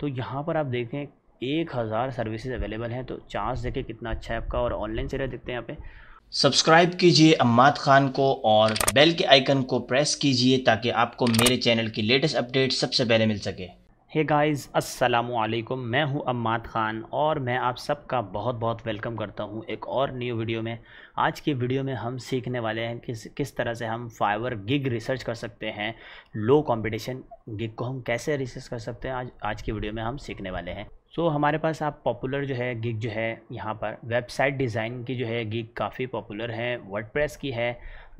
तो यहाँ पर आप देखें एक हज़ार सर्विसेज अवेलेबल हैं तो चांस देखें कितना अच्छा है आपका और ऑनलाइन से रह देखते हैं यहाँ पे सब्सक्राइब कीजिए अम्माद खान को और बेल के आइकन को प्रेस कीजिए ताकि आपको मेरे चैनल की लेटेस्ट अपडेट सबसे पहले मिल सके हे गाइस अस्सलाम वालेकुम मैं हूं अम्माद ख़ान और मैं आप सबका बहुत बहुत वेलकम करता हूं एक और न्यू वीडियो में आज की वीडियो में हम सीखने वाले हैं किस किस तरह से हम फाइवर गिग रिसर्च कर सकते हैं लो कंपटीशन गिग को हम कैसे रिसर्च कर सकते हैं आज आज की वीडियो में हम सीखने वाले हैं सो so, हमारे पास आप पॉपुलर जो है गिग जो है यहाँ पर वेबसाइट डिज़ाइन की जो है गिग काफ़ी पॉपुलर है वर्ड की है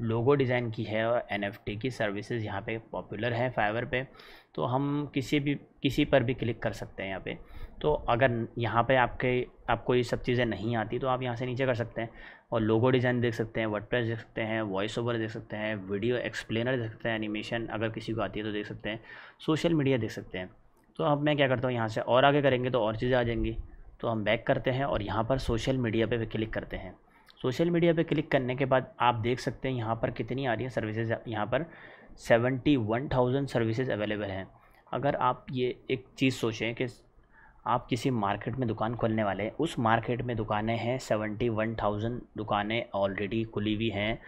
लोगो डिज़ाइन की है और एन की सर्विसेज यहाँ पे पॉपुलर है फाइवर पे तो हम किसी भी किसी पर भी क्लिक कर सकते हैं यहाँ पे तो अगर यहाँ पे आपके आपको ये सब चीज़ें नहीं आती तो आप यहाँ से नीचे कर सकते हैं और लोगो डिज़ाइन देख सकते हैं वर्ड देख सकते हैं वॉइस ओवर देख सकते हैं वीडियो एक्सप्लेनर देख सकते हैं एनिमेशन अगर किसी को आती है तो देख सकते हैं सोशल मीडिया देख सकते हैं तो अब मैं क्या करता हूँ यहाँ से और आगे करेंगे तो और चीज़ें आ जाएंगी तो हम बैक करते हैं और यहाँ पर सोशल मीडिया पर भी क्लिक करते हैं सोशल मीडिया पे क्लिक करने के बाद आप देख सकते हैं यहाँ पर कितनी आ रही है सर्विसेज यहाँ पर seventy one thousand services available हैं अगर आप ये एक चीज़ सोचें कि आप किसी मार्केट में दुकान खोलने वाले हैं उस मार्केट में दुकानें हैं सेवेंटी वन थाउजेंड दुकानें ऑलरेडी खुली हुई हैं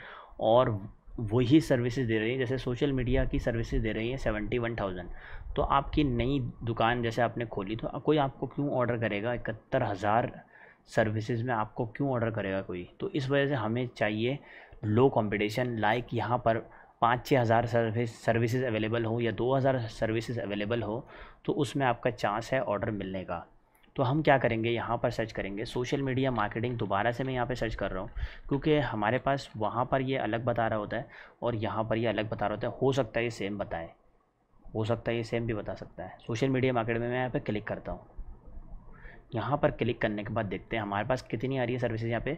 और वही सर्विसेज दे रही है जैसे सोशल मीडिया की सर्विसेज दे रही है सेवेंटी वन थाउजेंड तो आपकी नई दुकान जैसे आपने खोली तो कोई आपको क्यों ऑर्डर करेगा इकहत्तर हज़ार सर्विसेज में आपको क्यों ऑर्डर करेगा कोई तो इस वजह से हमें चाहिए लो कंपटीशन लाइक यहाँ पर पाँच छः हज़ार सर्विस सर्विसेज अवेलेबल हो या दो हज़ार सर्विसेज अवेलेबल हो तो उसमें आपका चांस है ऑर्डर मिलने का तो हम क्या करेंगे यहाँ पर सर्च करेंगे सोशल मीडिया मार्केटिंग दोबारा से मैं यहाँ पर सर्च कर रहा हूँ क्योंकि हमारे पास वहाँ पर ये अलग बता रहा होता है और यहाँ पर ये अलग बता रहा होता है हो सकता है ये सेम बताए हो सकता है ये सेम भी बता सकता है सोशल मीडिया मार्केट में मैं यहाँ पर क्लिक करता हूँ यहाँ पर क्लिक करने के बाद देखते हैं हमारे पास कितनी आ रही है सर्विसेज यहाँ पे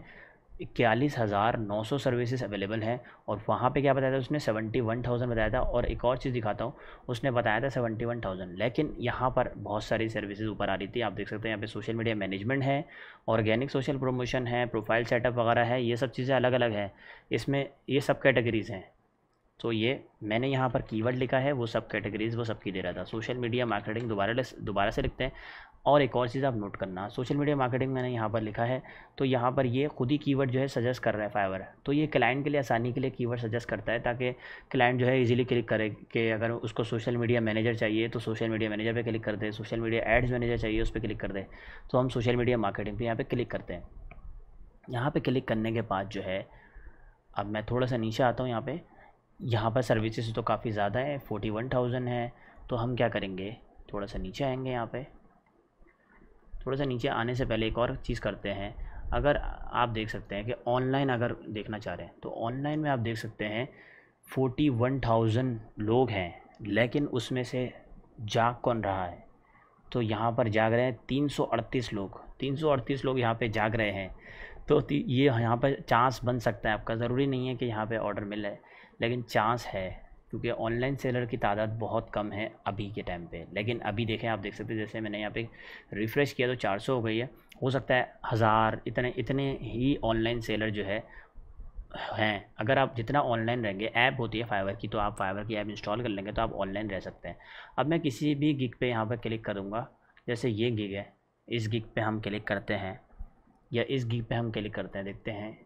इक्यालीस हज़ार नौ सौ सर्विसेज अवेलेबल हैं और वहाँ पे क्या बताया था उसने सेवेंटी वन थाउजेंड बताया था और एक और चीज़ दिखाता हूँ उसने बताया था सेवेंटी वन थाउजेंड लेकिन यहाँ पर बहुत सारी सर्विसेज ऊपर आ रही थी आप देख सकते हैं यहाँ पे सोशल मीडिया मैनेजमेंट है ऑर्गेनिक सोशल प्रमोशन है प्रोफाइल सेटअप वगैरह है ये सब चीज़ें अलग अलग हैं इसमें ये सब कैटेगरीज़ हैं तो ये मैंने यहाँ पर कीवर्ड लिखा है वो सब कैटेगरीज वो सब की दे रहा था सोशल मीडिया मार्केटिंग दोबारा दोबारा से लिखते हैं और एक और चीज़ आप नोट करना सोशल मीडिया मार्केटिंग मैंने यहाँ पर लिखा है तो यहाँ पर ये खुद ही कीवर्ड जो है सजेस्ट कर रहा है फाइवर तो ये क्लाइंट के लिए आसानी के लिए कीवर्ड सजेस्ट करता है ताकि क्लाइंट जो है इजीली क्लिक करे कि अगर उसको सोशल मीडिया मैनेजर चाहिए तो सोशल मीडिया मैनेजर पर क्लिक कर दे सोशल मीडिया एड्स मैनेजर चाहिए उस पर क्लिक कर दे तो हम सोशल मीडिया मार्केटिंग पर यहाँ पर क्लिक करते हैं यहाँ पर क्लिक करने के बाद जो है अब मैं थोड़ा सा नीचे आता हूँ यहाँ पर यहाँ पर सर्विसेज तो काफ़ी ज़्यादा है फ़ोर्टी वन थाउजेंड है तो हम क्या करेंगे थोड़ा सा नीचे आएंगे यहाँ पर थोड़ा सा नीचे आने से पहले एक और चीज़ करते हैं अगर आप देख सकते हैं कि ऑनलाइन अगर देखना चाह रहे हैं तो ऑनलाइन में आप देख सकते हैं फोर्टी वन थाउजेंड लोग हैं लेकिन उसमें से जाग कौन रहा है तो यहाँ पर जाग रहे हैं तीन सौ अड़तीस लोग तीन सौ अड़तीस लोग यहाँ पे जाग रहे हैं तो ये यहाँ पर चांस बन सकता है आपका ज़रूरी नहीं है कि यहाँ पे ऑर्डर मिले लेकिन चांस है क्योंकि ऑनलाइन सेलर की तादाद बहुत कम है अभी के टाइम पे लेकिन अभी देखें आप देख सकते हैं जैसे मैंने यहाँ पे रिफ़्रेश किया तो 400 हो गई है हो सकता है हज़ार इतने इतने ही ऑनलाइन सेलर जो है हैं अगर आप जितना ऑनलाइन रहेंगे ऐप होती है फाइवर की तो आप फाइवर की ऐप इंस्टॉल कर लेंगे तो आप ऑनलाइन रह सकते हैं अब मैं किसी भी गिग पे यहाँ पर क्लिक करूँगा जैसे ये गिग है इस गिग पे हम क्लिक करते हैं या इस गिग पे हम क्लिक करते हैं देखते हैं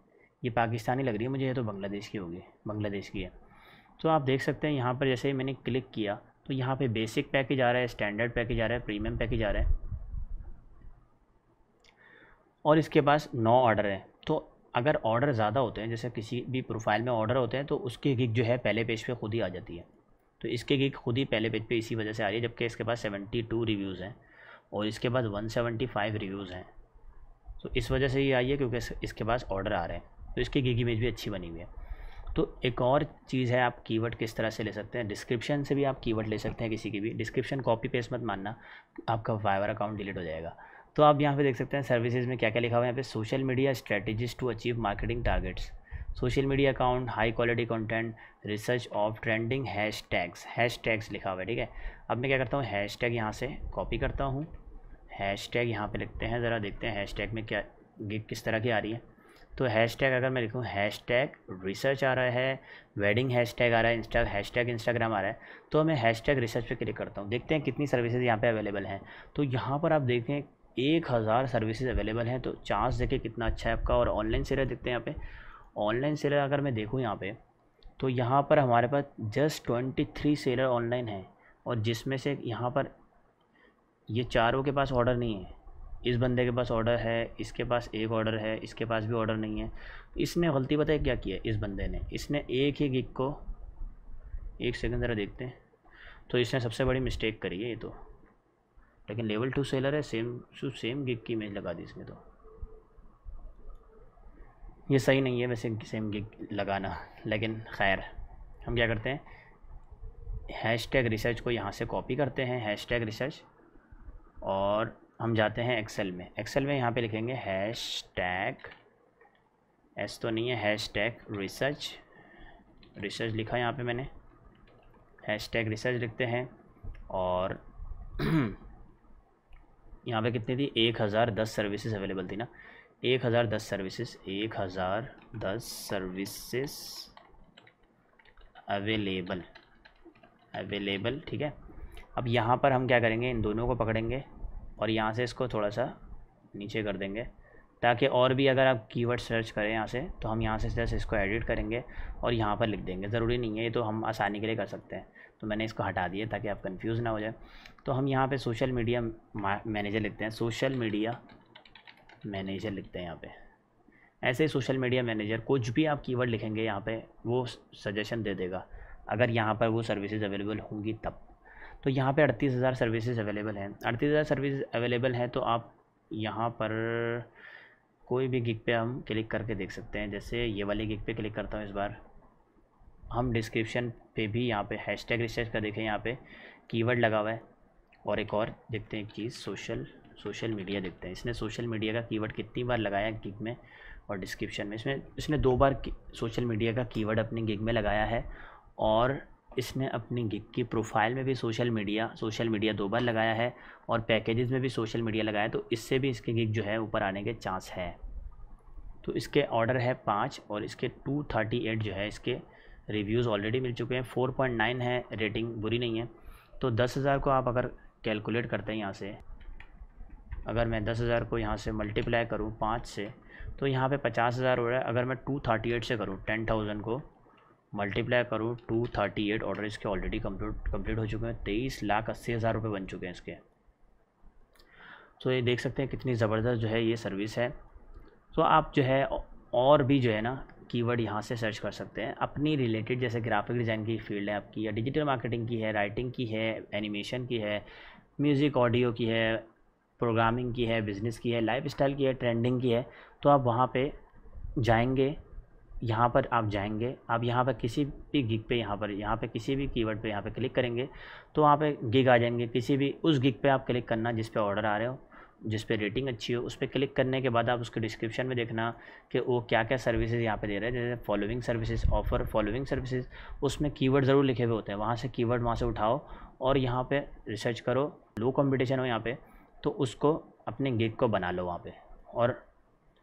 ये पाकिस्तानी लग रही है मुझे ये तो बांग्लादेश की होगी बांग्लादेश की है तो आप देख सकते हैं यहाँ पर जैसे ही मैंने क्लिक किया तो यहाँ पे बेसिक पैकेज आ रहा है स्टैंडर्ड पैकेज आ रहा है प्रीमियम पैकेज आ रहा है और इसके पास नौ ऑर्डर हैं तो अगर ऑर्डर ज़्यादा होते हैं जैसे किसी भी प्रोफाइल में ऑर्डर होते हैं तो उसकी गिग जो है पहले पेज पे खुद ही आ जाती है तो इसके गिग खुद ही पहले पेज पे इसी वजह से आ रही है जबकि इसके पास सेवेंटी रिव्यूज़ हैं और इसके पास वन रिव्यूज़ हैं तो इस वजह से ये आई है क्योंकि इसके पास ऑर्डर आ रहे हैं तो इसकी गिग इमेज भी अच्छी बनी हुई है तो एक और चीज़ है आप कीवर्ड किस तरह से ले सकते हैं डिस्क्रिप्शन से भी आप कीवर्ड ले सकते हैं किसी की भी डिस्क्रिप्शन कॉपी पेस्ट मत मानना आपका वाइवर अकाउंट डिलीट हो जाएगा तो आप यहाँ पे देख सकते हैं सर्विसेज में क्या क्या लिखा हुआ है यहाँ पे social media strategies to achieve marketing targets social media account high quality content research of trending hash tags hash tags लिखा हुआ है ठीक है अब मैं क्या करता हूँ हैश टैग यहाँ से कॉपी करता हूँ हैश टैग यहाँ पर लिखते हैं ज़रा देखते हैं हैश टैग में क्या किस तरह की आ रही है तो हैशटैग अगर मैं लिखूँ हैशटैग रिसर्च आ रहा है वेडिंग हैशटैग आ रहा है इंस्टा हैशटैग इंस्टाग्राम आ रहा है तो मैं हैशटैग रिसर्च पे क्लिक करता हूँ देखते हैं कितनी सर्विसेज यहाँ पे अवेलेबल हैं तो यहाँ पर आप देखें एक हज़ार सर्विसेज अवेलेबल हैं तो चांस देखिए कितना अच्छा है आपका और ऑनलाइन सेलर देखते हैं यहाँ पर ऑनलाइन सेलर अगर मैं देखूँ यहाँ पर तो यहाँ पर हमारे पास just twenty three seller online हैं और जिसमें से यहाँ पर ये चारों के पास ऑर्डर नहीं है इस बंदे के पास ऑर्डर है इसके पास एक ऑर्डर है इसके पास भी ऑर्डर नहीं है इसने गलती पता है क्या किया इस बंदे ने इसने एक ही गिग को एक सेकंड ज़रा देखते हैं तो इसने सबसे बड़ी मिस्टेक करी है ये तो लेकिन लेवल टू सेलर है सेम टू सेम गिग की इमेज लगा दी इसने तो ये सही नहीं है वैसे सेम गिग लगाना लेकिन खैर हम क्या करते हैं हैश टैग रिसर्च को यहाँ से कॉपी करते हैं हैश टैग रिसर्च और हम जाते हैं एक्सेल में एक्सेल में यहाँ पे लिखेंगे हैश टैग एस तो नहीं है हैश टैग रिसर्च रिसर्च लिखा यहाँ पे मैंने हैश टैग रिसर्च लिखते हैं और यहाँ पे कितनी थी एक हज़ार दस सर्विसेज अवेलेबल थी ना एक हज़ार दस सर्विसेज एक हज़ार दस सर्विसेज अवेलेबल अवेलेबल ठीक है अब यहाँ पर हम क्या करेंगे इन दोनों को पकड़ेंगे और यहाँ से इसको थोड़ा सा नीचे कर देंगे ताकि और भी अगर आप कीवर्ड सर्च करें यहाँ से तो हम यहाँ से जैसे इसको एडिट करेंगे और यहाँ पर लिख देंगे ज़रूरी नहीं है ये तो हम आसानी के लिए कर सकते हैं तो मैंने इसको हटा दिया ताकि आप कंफ्यूज ना हो जाए तो हम यहाँ पे सोशल मीडिया मैनेजर लिखते हैं सोशल मीडिया मैनेजर लिखते हैं यहाँ पर ऐसे ही सोशल मीडिया मैनेजर कुछ भी आप कीवर्ड लिखेंगे यहाँ पे वो सजेशन दे देगा अगर यहाँ पर वो सर्विसेज अवेलेबल होंगी तब तो यहाँ पे अड़तीस हज़ार सर्विसेज अवेलेबल हैं अड़तीस हज़ार सर्विस अवेलेबल हैं तो आप यहाँ पर कोई भी गिग पे हम क्लिक करके देख सकते हैं जैसे ये वाले गिग पे क्लिक करता हूँ इस बार हम डिस्क्रिप्शन पे भी यहाँ पे हैशटैग रिसर्च कर देखें यहाँ पे कीवर्ड लगा हुआ है और एक और देखते हैं एक चीज़ सोशल सोशल मीडिया देखते हैं इसने सोशल मीडिया का कीवर्ड कितनी बार लगाया गिग में और डिस्क्रिप्शन में इसमें इसने दो बार सोशल मीडिया का कीवर्ड अपने गिग में लगाया है और इसने अपनी गिग की प्रोफाइल में भी सोशल मीडिया सोशल मीडिया दो बार लगाया है और पैकेजेस में भी सोशल मीडिया लगाया तो इससे भी इसके गिग जो है ऊपर आने के चांस है तो इसके ऑर्डर है पाँच और इसके टू थर्टी एट जो है इसके रिव्यूज़ ऑलरेडी मिल चुके हैं फ़ोर पॉइंट नाइन है रेटिंग बुरी नहीं है तो दस हज़ार को आप अगर कैलकुलेट करते हैं यहाँ से अगर मैं दस हज़ार को यहाँ से मल्टीप्लाई करूँ पाँच से तो यहाँ पे पचास हज़ार हो रहा है अगर मैं टू थर्टी एट से करूँ टेन थाउजेंड को मल्टीप्लाई करो टू थर्टी एट ऑर्डर इसके ऑलरेडी कम्प्लीट कम्प्लीट हो चुके हैं तेईस लाख अस्सी हज़ार रुपये बन चुके हैं इसके सो ये देख सकते हैं कितनी ज़बरदस्त जो है ये सर्विस है सो आप जो है और भी जो है ना कीवर्ड यहाँ से सर्च कर सकते हैं अपनी रिलेटेड जैसे ग्राफिक डिज़ाइन की फील्ड है आपकी या डिजिटल मार्केटिंग की है राइटिंग की है एनिमेशन की है म्यूज़िक ऑडियो की है प्रोग्रामिंग की है बिज़नेस की है लाइफ स्टाइल की है ट्रेंडिंग की है तो आप वहाँ पर जाएंगे यहाँ पर आप जाएंगे आप यहाँ पर किसी भी गिग पे यहाँ पर यहाँ पे किसी भी कीवर्ड पे यहाँ पे क्लिक करेंगे तो वहाँ पे गिग आ जाएंगे किसी भी उस गिग पे आप क्लिक करना जिस पे ऑर्डर आ रहे हो जिस पे रेटिंग अच्छी हो उस पर क्लिक करने के बाद आप उसके डिस्क्रिप्शन में देखना कि वो क्या क्या सर्विसेज यहाँ पे दे रहे हैं जैसे following services offer following services उसमें कीवर्ड ज़रूर लिखे हुए होते हैं वहाँ से कीवर्ड वहाँ से उठाओ और यहाँ पे रिसर्च करो लो कॉम्पिटिशन हो यहाँ पे तो उसको अपने गिग को बना लो वहाँ पे और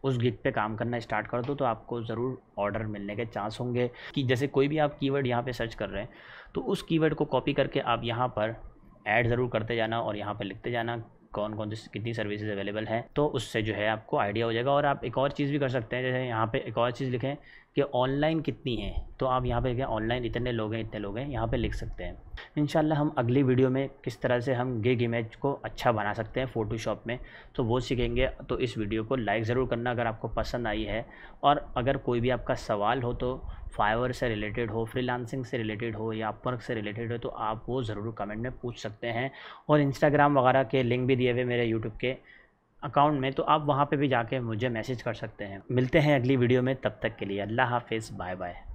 उस गिग पे काम करना स्टार्ट कर दो तो आपको ज़रूर ऑर्डर मिलने के चांस होंगे कि जैसे कोई भी आप कीवर्ड यहाँ पे सर्च कर रहे हैं तो उस कीवर्ड को कॉपी करके आप यहाँ पर ऐड ज़रूर करते जाना और यहाँ पर लिखते जाना कौन कौन से कितनी सर्विसेज अवेलेबल हैं तो उससे जो है आपको आइडिया हो जाएगा और आप एक और चीज़ भी कर सकते हैं जैसे यहाँ पर एक और चीज़ लिखें कि ऑनलाइन कितनी है तो आप यहाँ पे क्या ऑनलाइन इतने लोग हैं इतने लोग हैं यहाँ पे लिख सकते हैं इन हम अगली वीडियो में किस तरह से हम गिग इमेज को अच्छा बना सकते हैं फ़ोटोशॉप में तो वो सीखेंगे तो इस वीडियो को लाइक ज़रूर करना अगर आपको पसंद आई है और अगर कोई भी आपका सवाल हो तो फाइवर से रिलेटेड हो फ्री से रिलेटेड हो या अपवर्क से रिलेटेड हो तो आप वो ज़रूर कमेंट में पूछ सकते हैं और इंस्टाग्राम वगैरह के लिंक भी दिए हुए मेरे यूट्यूब के अकाउंट में तो आप वहाँ पे भी जाके मुझे मैसेज कर सकते हैं मिलते हैं अगली वीडियो में तब तक के लिए अल्लाह हाफिज़ बाय बाय